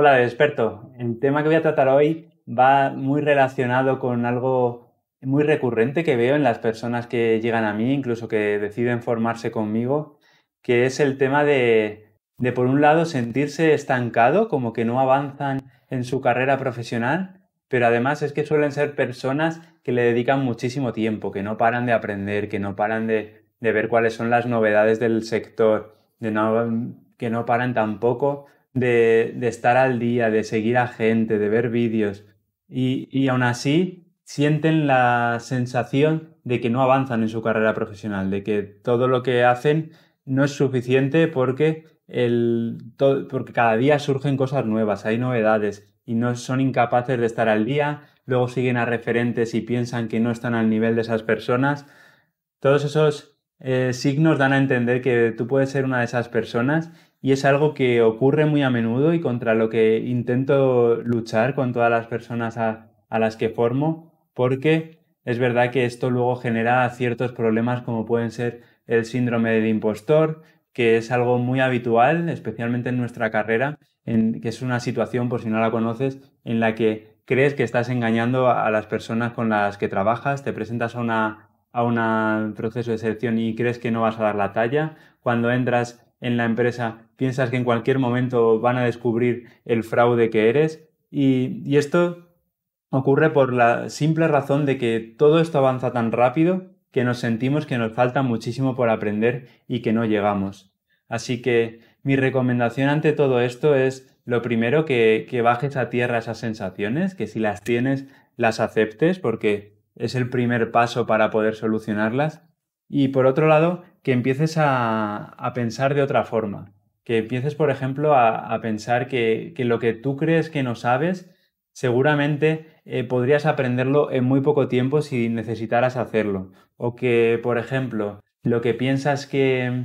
Hola, experto. El tema que voy a tratar hoy va muy relacionado con algo muy recurrente que veo en las personas que llegan a mí, incluso que deciden formarse conmigo, que es el tema de, de por un lado, sentirse estancado, como que no avanzan en su carrera profesional, pero además es que suelen ser personas que le dedican muchísimo tiempo, que no paran de aprender, que no paran de, ver cuáles son las novedades del sector, que no paran tampoco de, estar al día, de seguir a gente, de ver vídeos. Y, y aún así sienten la sensación de que no avanzan en su carrera profesional, de que todo lo que hacen no es suficiente porque, porque cada día surgen cosas nuevas, hay novedades y no son incapaces de estar al día, luego siguen a referentes y piensan que no están al nivel de esas personas. Todos esos eh, signos dan a entender que tú puedes ser una de esas personas y es algo que ocurre muy a menudo y contra lo que intento luchar con todas las personas a, las que formo, porque es verdad que esto luego genera ciertos problemas como pueden ser el síndrome del impostor, que es algo muy habitual, especialmente en nuestra carrera, en, que es una situación, por si no la conoces, en la que crees que estás engañando a, las personas con las que trabajas, te presentas a un proceso de selección y crees que no vas a dar la talla, cuando entras en la empresa, piensas que en cualquier momento van a descubrir el fraude que eres. Y, esto ocurre por la simple razón de que todo esto avanza tan rápido que nos sentimos que nos falta muchísimo por aprender y que no llegamos. Así que mi recomendación ante todo esto es lo primero que, que, bajes a tierra esas sensaciones, que si las tienes, las aceptes porque es el primer paso para poder solucionarlas. Y por otro lado, que empieces a, pensar de otra forma, que empieces, por ejemplo, a, pensar que, que, lo que tú crees que no sabes, seguramente eh, podrías aprenderlo en muy poco tiempo si necesitaras hacerlo. O que, por ejemplo, lo que piensas que,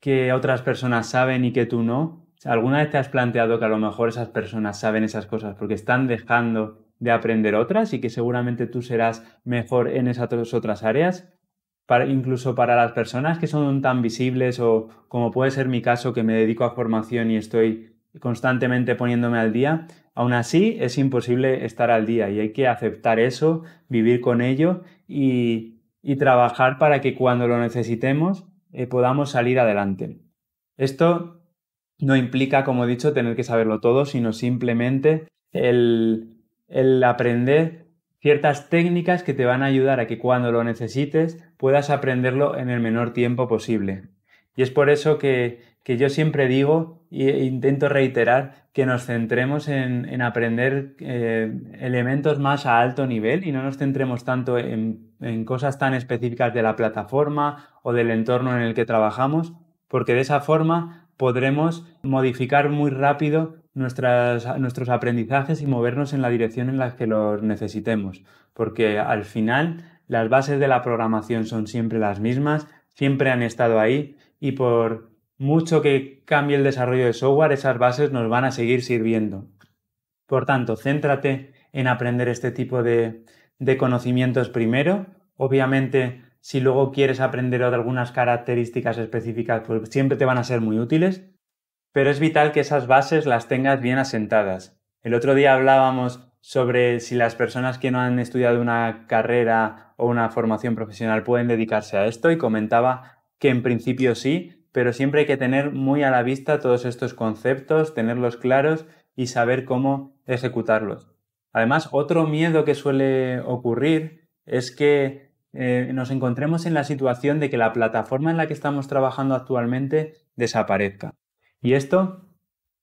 que otras personas saben y que tú no, ¿Alguna vez te has planteado que a lo mejor esas personas saben esas cosas porque están dejando de aprender otras y que seguramente tú serás mejor en esas otras áreas? incluso para las personas que son tan visibles o como puede ser mi caso que me dedico a formación y estoy constantemente poniéndome al día, aún así es imposible estar al día y hay que aceptar eso, vivir con ello y, trabajar para que cuando lo necesitemos eh, podamos salir adelante. Esto no implica, como he dicho, tener que saberlo todo, sino simplemente el, el aprender ciertas técnicas que te van a ayudar a que cuando lo necesites puedas aprenderlo en el menor tiempo posible. Y es por eso que, yo siempre digo e intento reiterar que nos centremos en, aprender eh, elementos más a alto nivel y no nos centremos tanto en, en cosas tan específicas de la plataforma o del entorno en el que trabajamos, porque de esa forma podremos modificar muy rápido nuestros aprendizajes y movernos en la dirección en la que los necesitemos, porque al final las bases de la programación son siempre las mismas, siempre han estado ahí y por mucho que cambie el desarrollo de software, esas bases nos van a seguir sirviendo. Por tanto, céntrate en aprender este tipo de, de conocimientos primero. Obviamente, si luego quieres aprender algunas características específicas, pues siempre te van a ser muy útiles, pero es vital que esas bases las tengas bien asentadas. El otro día hablábamos sobre si las personas que no han estudiado una carrera o una formación profesional pueden dedicarse a esto y comentaba que en principio sí, pero siempre hay que tener muy a la vista todos estos conceptos, tenerlos claros y saber cómo ejecutarlos. Además, otro miedo que suele ocurrir es que eh, nos encontremos en la situación de que la plataforma en la que estamos trabajando actualmente desaparezca. Y esto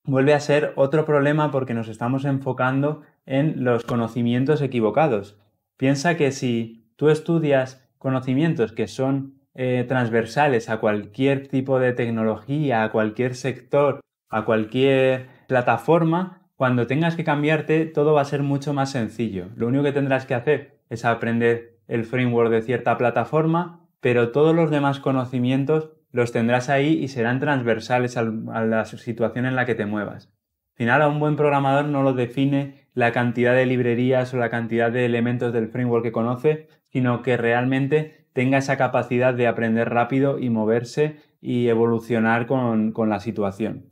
vuelve a ser otro problema porque nos estamos enfocando en los conocimientos equivocados. Piensa que si tú estudias conocimientos que son eh, transversales a cualquier tipo de tecnología, a cualquier sector, a cualquier plataforma, cuando tengas que cambiarte todo va a ser mucho más sencillo. Lo único que tendrás que hacer es aprender el framework de cierta plataforma, pero todos los demás conocimientos los tendrás ahí y serán transversales a la situación en la que te muevas. Al final, a un buen programador no lo define la cantidad de librerías o la cantidad de elementos del framework que conoce, sino que realmente tenga esa capacidad de aprender rápido y moverse y evolucionar con la situación.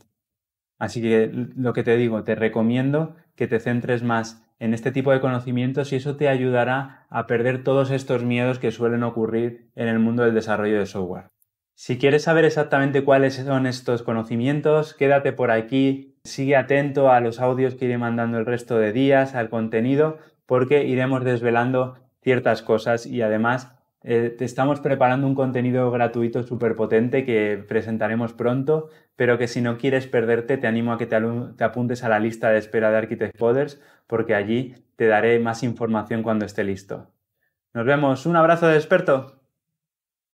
Así que lo que te digo, te recomiendo que te centres más en este tipo de conocimientos y eso te ayudará a perder todos estos miedos que suelen ocurrir en el mundo del desarrollo de software. Si quieres saber exactamente cuáles son estos conocimientos, quédate por aquí, sigue atento a los audios que iré mandando el resto de días, al contenido, porque iremos desvelando ciertas cosas y además eh, te estamos preparando un contenido gratuito súper potente que presentaremos pronto, pero que si no quieres perderte, te animo a que te, te apuntes a la lista de espera de Architect Poders, porque allí te daré más información cuando esté listo. Nos vemos, un abrazo de experto.